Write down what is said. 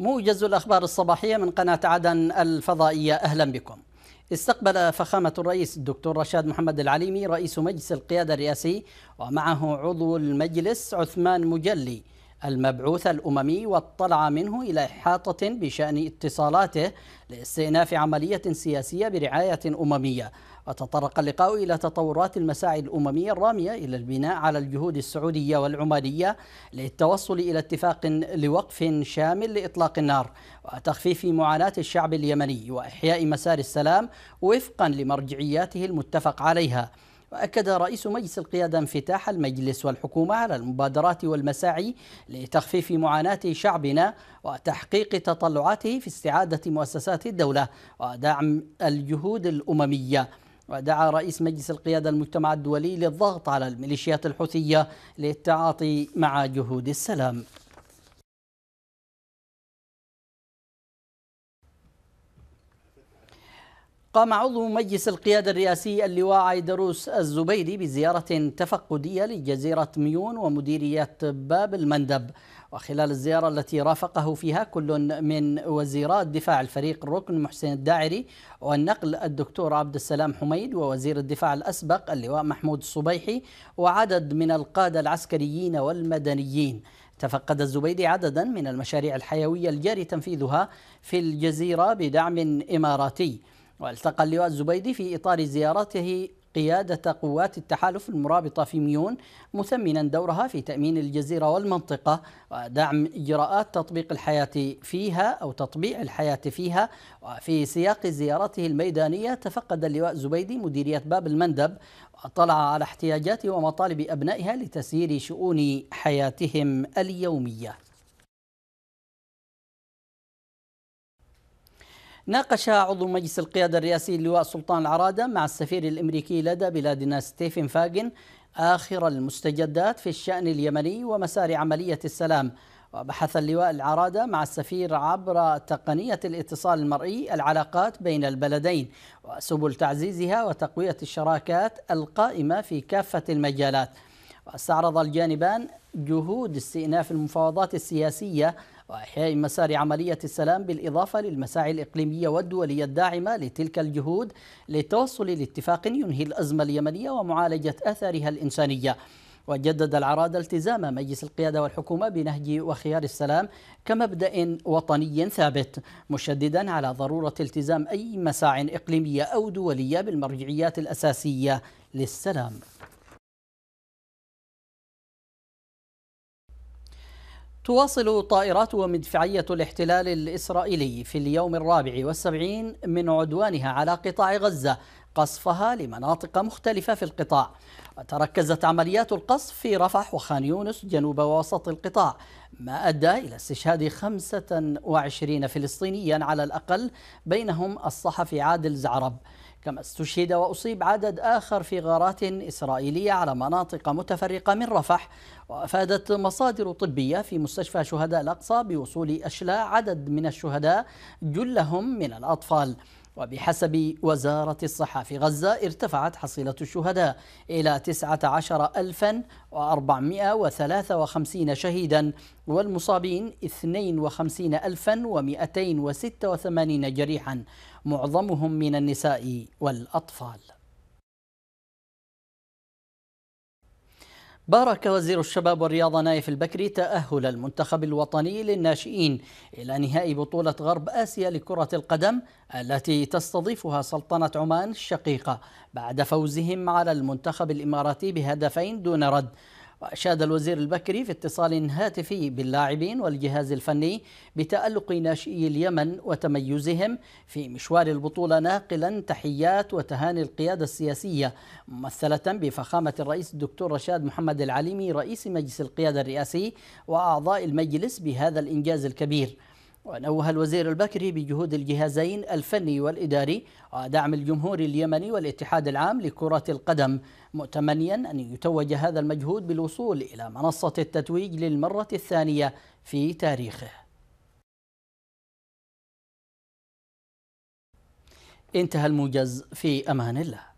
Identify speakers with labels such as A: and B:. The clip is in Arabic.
A: موجز الأخبار الصباحية من قناة عدن الفضائية أهلا بكم استقبل فخامة الرئيس الدكتور رشاد محمد العليمي رئيس مجلس القيادة الرئاسي ومعه عضو المجلس عثمان مجلي المبعوث الأممي واطلع منه إلى إحاطة بشأن اتصالاته لاستئناف عملية سياسية برعاية أممية وتطرق اللقاء إلى تطورات المساعي الأممية الرامية إلى البناء على الجهود السعودية والعمانية للتوصل إلى اتفاق لوقف شامل لإطلاق النار وتخفيف معاناة الشعب اليمني وإحياء مسار السلام وفقا لمرجعياته المتفق عليها وأكد رئيس مجلس القيادة انفتاح المجلس والحكومة على المبادرات والمساعي لتخفيف معاناة شعبنا وتحقيق تطلعاته في استعادة مؤسسات الدولة ودعم الجهود الأممية ودعا رئيس مجلس القيادة المجتمع الدولي للضغط على الميليشيات الحوثية للتعاطي مع جهود السلام قام عضو مجلس القيادة الرئاسي اللواء عيدروس الزبيدي بزيارة تفقدية لجزيرة ميون ومديرية باب المندب وخلال الزيارة التي رافقه فيها كل من وزيرات دفاع الفريق الركن محسن الداعري والنقل الدكتور عبد السلام حميد ووزير الدفاع الأسبق اللواء محمود الصبيحي وعدد من القادة العسكريين والمدنيين تفقد الزبيدي عددا من المشاريع الحيوية الجاري تنفيذها في الجزيرة بدعم إماراتي والتقى اللواء الزبيدي في إطار زيارته قيادة قوات التحالف المرابطة في ميون مثمنا دورها في تأمين الجزيرة والمنطقة ودعم إجراءات تطبيق الحياة فيها أو تطبيع الحياة فيها وفي سياق زيارته الميدانية تفقد اللواء الزبيدي مديرية باب المندب وطلع على احتياجات ومطالب أبنائها لتسيير شؤون حياتهم اليومية ناقش عضو مجلس القيادة الرئاسي اللواء سلطان العرادة مع السفير الأمريكي لدى بلادنا ستيفن فاجن آخر المستجدات في الشأن اليمني ومسار عملية السلام وبحث اللواء العرادة مع السفير عبر تقنية الاتصال المرئي العلاقات بين البلدين وسبل تعزيزها وتقوية الشراكات القائمة في كافة المجالات واستعرض الجانبان جهود استئناف المفاوضات السياسية وإحياء مسار عملية السلام بالإضافة للمساعي الإقليمية والدولية الداعمة لتلك الجهود للتوصل لاتفاق ينهي الأزمة اليمنية ومعالجة أثارها الإنسانية وجدد العراض التزام مجلس القيادة والحكومة بنهج وخيار السلام كمبدأ وطني ثابت مشددا على ضرورة التزام أي مساع إقليمية أو دولية بالمرجعيات الأساسية للسلام تواصل طائرات ومدفعية الاحتلال الإسرائيلي في اليوم الرابع والسبعين من عدوانها على قطاع غزة قصفها لمناطق مختلفة في القطاع وتركزت عمليات القصف في رفح وخان يونس جنوب ووسط القطاع ما أدى إلى استشهاد 25 فلسطينيا على الأقل بينهم الصحفي عادل زعرب كما استشهد وأصيب عدد آخر في غارات إسرائيلية على مناطق متفرقة من رفح وأفادت مصادر طبية في مستشفى شهداء الأقصى بوصول أشلاء عدد من الشهداء جلهم من الأطفال وبحسب وزارة الصحة في غزة ارتفعت حصيلة الشهداء إلى 19453 شهيدا والمصابين 52286 جريحا معظمهم من النساء والأطفال بارك وزير الشباب والرياضة نايف البكري تأهل المنتخب الوطني للناشئين إلى نهائي بطولة غرب آسيا لكرة القدم التي تستضيفها سلطنة عمان الشقيقة بعد فوزهم على المنتخب الإماراتي بهدفين دون رد وأشاد الوزير البكري في اتصال هاتفي باللاعبين والجهاز الفني بتألق ناشئي اليمن وتميزهم في مشوار البطولة ناقلا تحيات وتهاني القيادة السياسية ممثلة بفخامة الرئيس الدكتور رشاد محمد العليمي رئيس مجلس القيادة الرئاسي وأعضاء المجلس بهذا الإنجاز الكبير ونوه الوزير البكري بجهود الجهازين الفني والإداري ودعم الجمهور اليمني والاتحاد العام لكرة القدم متمنيا أن يتوج هذا المجهود بالوصول إلى منصة التتويج للمرة الثانية في تاريخه انتهى الموجز في أمان الله